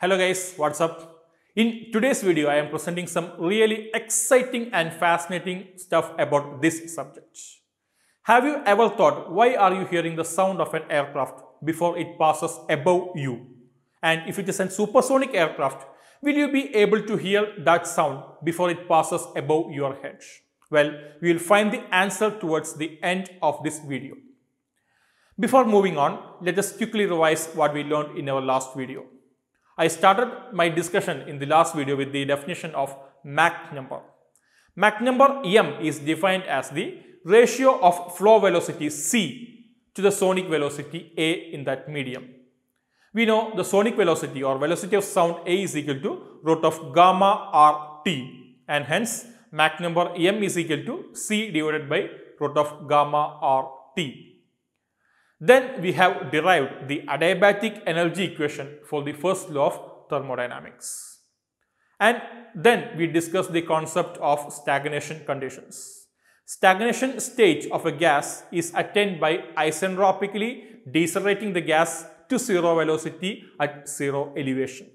Hello guys, what's up? In today's video, I am presenting some really exciting and fascinating stuff about this subject. Have you ever thought, why are you hearing the sound of an aircraft before it passes above you? And if it is a supersonic aircraft, will you be able to hear that sound before it passes above your head? Well, we will find the answer towards the end of this video. Before moving on, let us quickly revise what we learned in our last video. I started my discussion in the last video with the definition of Mach number. Mach number M is defined as the ratio of flow velocity C to the sonic velocity A in that medium. We know the sonic velocity or velocity of sound A is equal to root of gamma RT and hence Mach number M is equal to C divided by root of gamma RT. Then we have derived the adiabatic energy equation for the first law of thermodynamics. And then we discussed the concept of stagnation conditions. Stagnation stage of a gas is attained by isentropically decelerating the gas to zero velocity at zero elevation.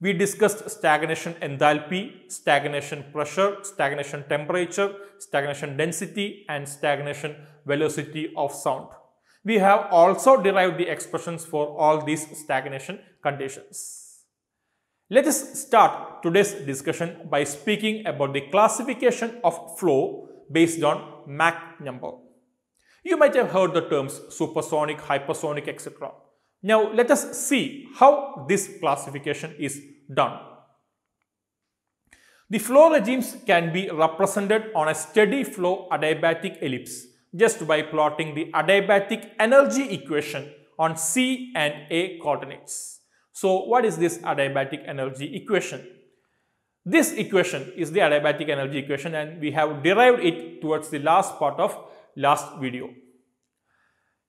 We discussed stagnation enthalpy, stagnation pressure, stagnation temperature, stagnation density and stagnation velocity of sound we have also derived the expressions for all these stagnation conditions. Let us start today's discussion by speaking about the classification of flow based on Mach number. You might have heard the terms supersonic, hypersonic, etc. Now, let us see how this classification is done. The flow regimes can be represented on a steady flow adiabatic ellipse just by plotting the adiabatic energy equation on C and A coordinates. So what is this adiabatic energy equation? This equation is the adiabatic energy equation and we have derived it towards the last part of last video.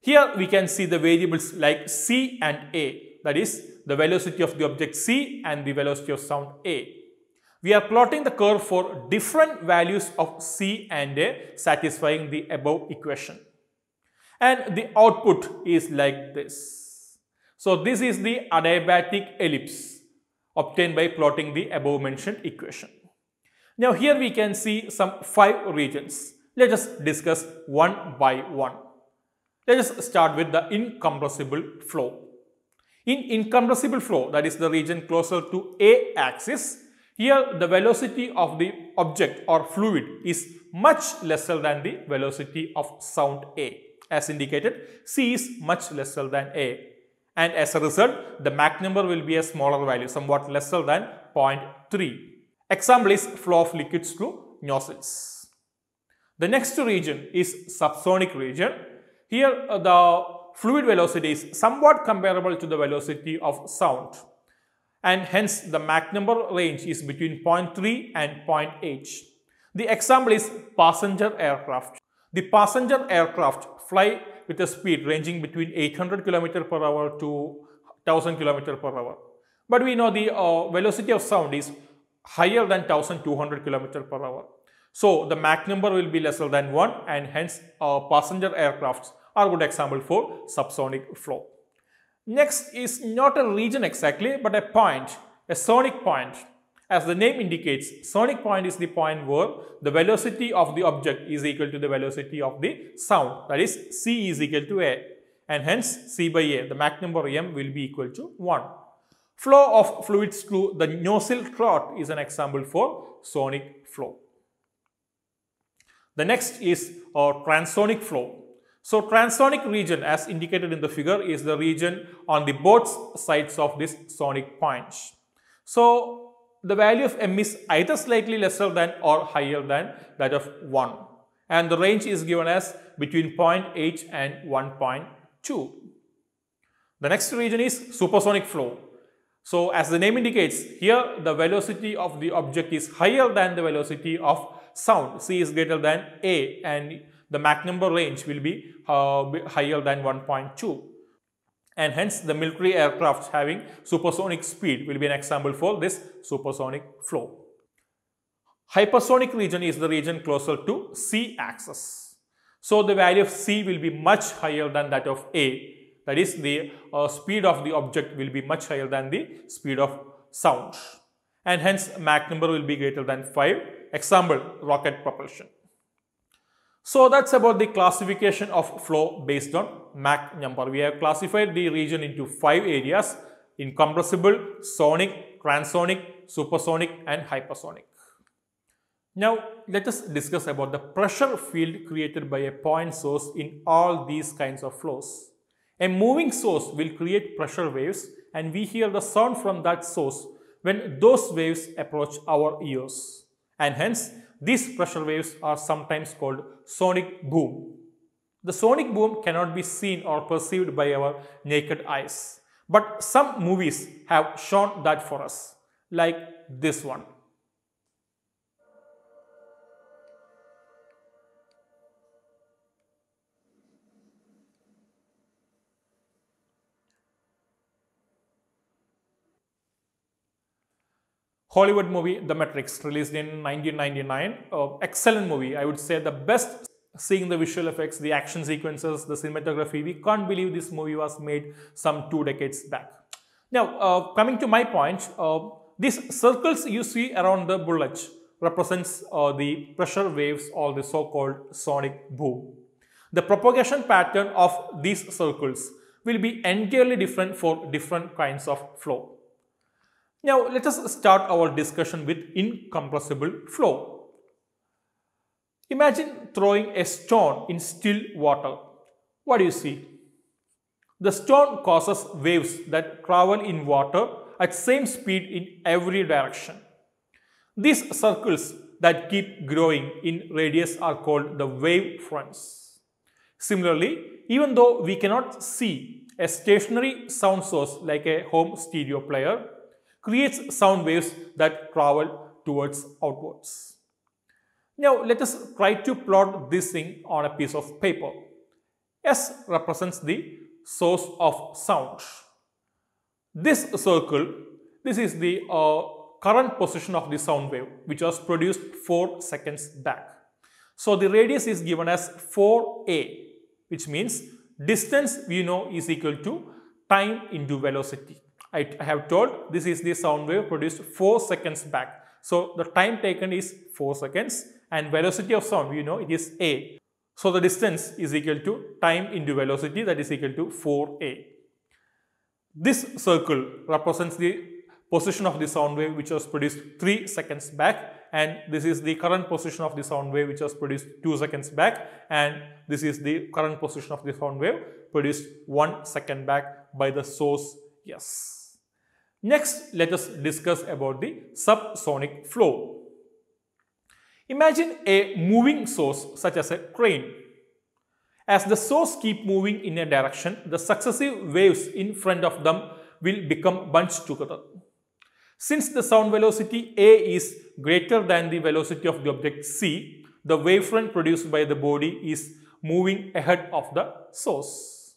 Here we can see the variables like C and A that is the velocity of the object C and the velocity of sound A. We are plotting the curve for different values of C and A satisfying the above equation. And the output is like this. So this is the adiabatic ellipse obtained by plotting the above mentioned equation. Now here we can see some five regions. Let us discuss one by one. Let us start with the incompressible flow. In incompressible flow, that is the region closer to A axis, here the velocity of the object or fluid is much lesser than the velocity of sound A. As indicated, C is much lesser than A and as a result the Mach number will be a smaller value somewhat lesser than 0.3. Example is flow of liquids through nozzles. The next region is subsonic region. Here uh, the fluid velocity is somewhat comparable to the velocity of sound and hence the Mach number range is between 0.3 and 0.8. The example is passenger aircraft. The passenger aircraft fly with a speed ranging between 800 km per hour to 1000 km per hour. But we know the uh, velocity of sound is higher than 1200 km per hour. So the Mach number will be lesser than 1 and hence uh, passenger aircrafts are good example for subsonic flow. Next is not a region exactly, but a point, a sonic point. As the name indicates, sonic point is the point where the velocity of the object is equal to the velocity of the sound, that is C is equal to A and hence C by A, the Mach number M will be equal to 1. Flow of fluids through the nozzle trot is an example for sonic flow. The next is a uh, transonic flow. So transonic region as indicated in the figure is the region on the both sides of this sonic punch. So the value of m is either slightly lesser than or higher than that of 1 and the range is given as between 0.8 and 1.2. The next region is supersonic flow. So as the name indicates here the velocity of the object is higher than the velocity of sound c is greater than a and the Mach number range will be uh, higher than 1.2 and hence the military aircraft having supersonic speed will be an example for this supersonic flow. Hypersonic region is the region closer to C axis. So the value of C will be much higher than that of A. That is the uh, speed of the object will be much higher than the speed of sound. And hence Mach number will be greater than 5. Example, rocket propulsion. So that's about the classification of flow based on Mach number. We have classified the region into five areas incompressible, sonic, transonic, supersonic and hypersonic. Now let us discuss about the pressure field created by a point source in all these kinds of flows. A moving source will create pressure waves and we hear the sound from that source when those waves approach our ears and hence these pressure waves are sometimes called sonic boom. The sonic boom cannot be seen or perceived by our naked eyes. But some movies have shown that for us, like this one. Hollywood movie, The Matrix, released in 1999. Uh, excellent movie. I would say the best seeing the visual effects, the action sequences, the cinematography. We can't believe this movie was made some two decades back. Now, uh, coming to my point, uh, these circles you see around the bullet represents uh, the pressure waves or the so-called sonic boom. The propagation pattern of these circles will be entirely different for different kinds of flow. Now, let us start our discussion with incompressible flow. Imagine throwing a stone in still water. What do you see? The stone causes waves that travel in water at same speed in every direction. These circles that keep growing in radius are called the wave fronts. Similarly, even though we cannot see a stationary sound source like a home stereo player, creates sound waves that travel towards outwards. Now let us try to plot this thing on a piece of paper. S represents the source of sound. This circle, this is the uh, current position of the sound wave which was produced 4 seconds back. So the radius is given as 4a which means distance we know is equal to time into velocity. I, I have told this is the sound wave produced 4 seconds back. So the time taken is 4 seconds and velocity of sound, you know, it is A. So the distance is equal to time into velocity that is equal to 4A. This circle represents the position of the sound wave which was produced 3 seconds back and this is the current position of the sound wave which was produced 2 seconds back and this is the current position of the sound wave produced 1 second back by the source yes Next, let us discuss about the subsonic flow. Imagine a moving source such as a crane. As the source keep moving in a direction, the successive waves in front of them will become bunched together. Since the sound velocity A is greater than the velocity of the object C, the wavefront produced by the body is moving ahead of the source.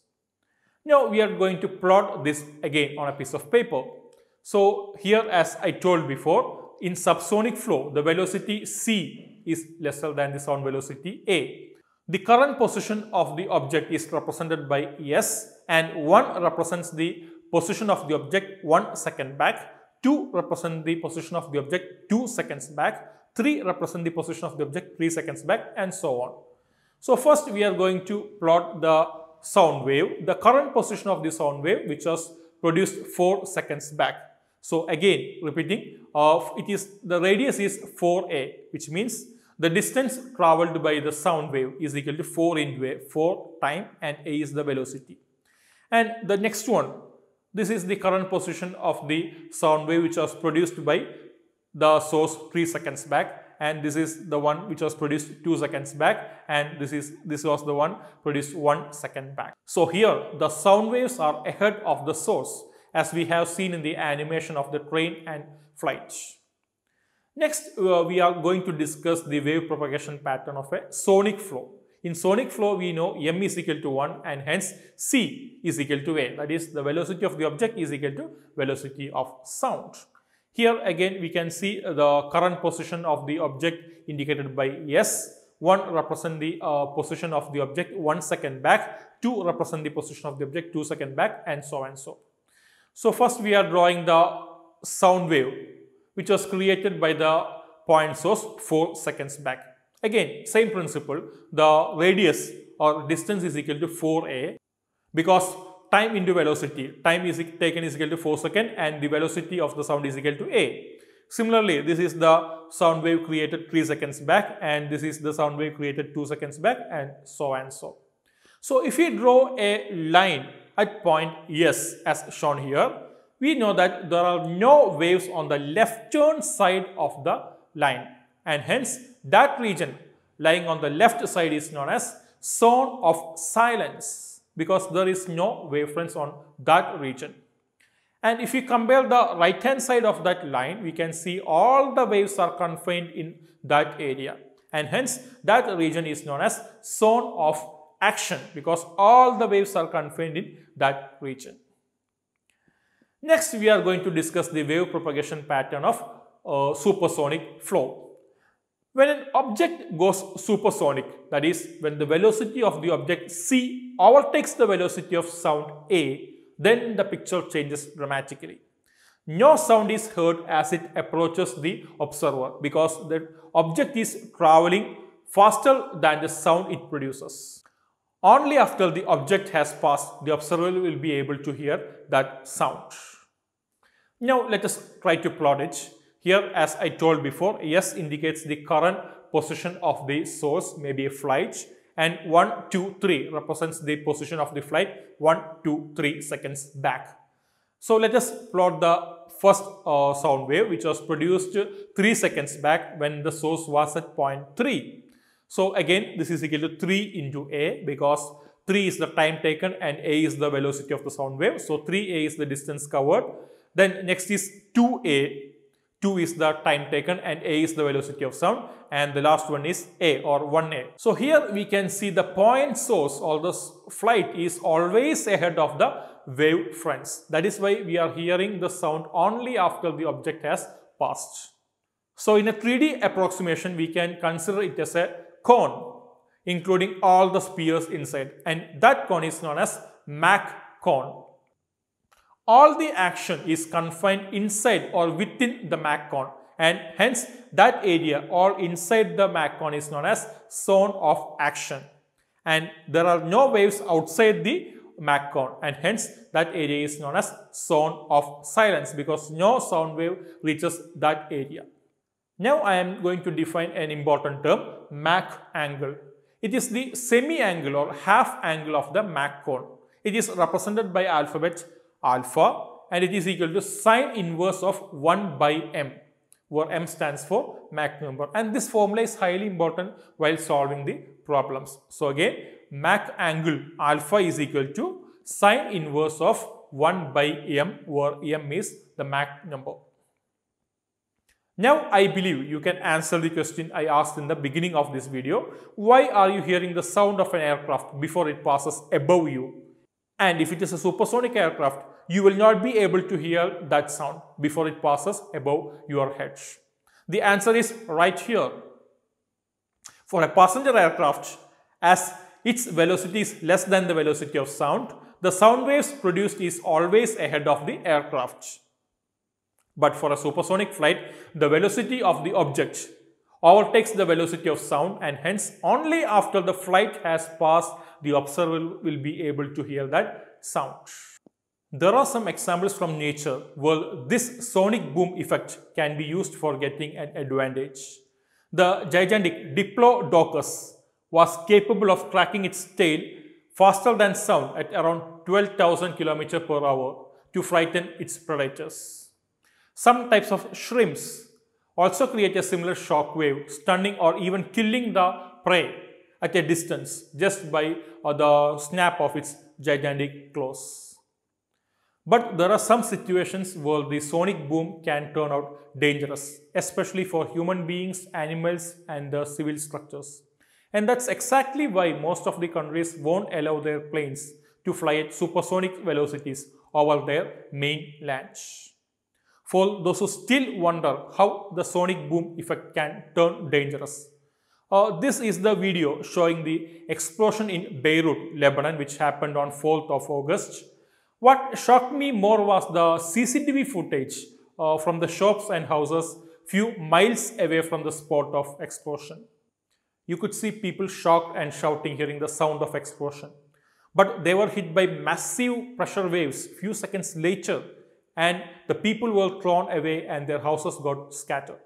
Now we are going to plot this again on a piece of paper. So here as I told before, in subsonic flow, the velocity c is lesser than the sound velocity a. The current position of the object is represented by s and 1 represents the position of the object 1 second back, 2 represent the position of the object 2 seconds back, 3 represent the position of the object 3 seconds back and so on. So first we are going to plot the sound wave, the current position of the sound wave which was produced 4 seconds back. So again, repeating, uh, it is the radius is 4a, which means the distance traveled by the sound wave is equal to 4 into 4 time and a is the velocity. And the next one, this is the current position of the sound wave which was produced by the source 3 seconds back and this is the one which was produced 2 seconds back and this is this was the one produced 1 second back. So here the sound waves are ahead of the source as we have seen in the animation of the train and flight. Next, uh, we are going to discuss the wave propagation pattern of a sonic flow. In sonic flow, we know m is equal to 1 and hence c is equal to a. That is, the velocity of the object is equal to velocity of sound. Here again, we can see the current position of the object indicated by s. 1 represent the uh, position of the object 1 second back, 2 represent the position of the object 2 second back and so and so. So first we are drawing the sound wave which was created by the point source 4 seconds back. Again, same principle, the radius or distance is equal to 4a because time into velocity, time is taken is equal to 4 second and the velocity of the sound is equal to a. Similarly, this is the sound wave created 3 seconds back and this is the sound wave created 2 seconds back and so and so. So if we draw a line at point S as shown here, we know that there are no waves on the left-turn side of the line and hence that region lying on the left side is known as zone of silence because there is no wavefronts on that region. And if we compare the right hand side of that line, we can see all the waves are confined in that area. And hence that region is known as zone of action because all the waves are confined in that region. Next, we are going to discuss the wave propagation pattern of uh, supersonic flow. When an object goes supersonic, that is, when the velocity of the object c overtakes the velocity of sound a, then the picture changes dramatically. No sound is heard as it approaches the observer because the object is traveling faster than the sound it produces. Only after the object has passed, the observer will be able to hear that sound. Now let us try to plot it. Here as I told before, S indicates the current position of the source, maybe a flight and 1, 2, 3 represents the position of the flight 1, 2, 3 seconds back. So let us plot the first uh, sound wave which was produced 3 seconds back when the source was at point 3. So again, this is equal to 3 into a because 3 is the time taken and a is the velocity of the sound wave. So 3a is the distance covered. Then next is 2a. 2 is the time taken and a is the velocity of sound. And the last one is a or 1a. So here we can see the point source or the flight is always ahead of the wave fronts. That is why we are hearing the sound only after the object has passed. So in a 3D approximation, we can consider it as a cone, including all the spheres inside. And that cone is known as Mach cone. All the action is confined inside or within the Mach cone. And hence, that area all inside the Mach cone is known as zone of action. And there are no waves outside the Mach cone and hence that area is known as zone of silence because no sound wave reaches that area. Now I am going to define an important term, Mach angle. It is the semi-angle or half angle of the Mach cone. It is represented by alphabet alpha and it is equal to sine inverse of 1 by m where m stands for Mach number and this formula is highly important while solving the problems. So again Mach angle alpha is equal to sine inverse of 1 by m where m is the Mach number. Now I believe you can answer the question I asked in the beginning of this video. Why are you hearing the sound of an aircraft before it passes above you? And if it is a supersonic aircraft, you will not be able to hear that sound before it passes above your head. The answer is right here. For a passenger aircraft, as its velocity is less than the velocity of sound, the sound waves produced is always ahead of the aircraft. But for a supersonic flight, the velocity of the object overtakes the velocity of sound and hence only after the flight has passed, the observer will be able to hear that sound. There are some examples from nature where this sonic boom effect can be used for getting an advantage. The gigantic Diplodocus was capable of cracking its tail faster than sound at around 12,000 km per hour to frighten its predators. Some types of shrimps also create a similar shock wave, stunning or even killing the prey at a distance just by uh, the snap of its gigantic claws. But there are some situations where the sonic boom can turn out dangerous, especially for human beings, animals and the civil structures. And that's exactly why most of the countries won't allow their planes to fly at supersonic velocities over their main lands for those who still wonder how the sonic boom effect can turn dangerous. Uh, this is the video showing the explosion in Beirut, Lebanon, which happened on 4th of August. What shocked me more was the CCTV footage uh, from the shops and houses few miles away from the spot of explosion. You could see people shocked and shouting hearing the sound of explosion. But they were hit by massive pressure waves few seconds later and the people were thrown away and their houses got scattered.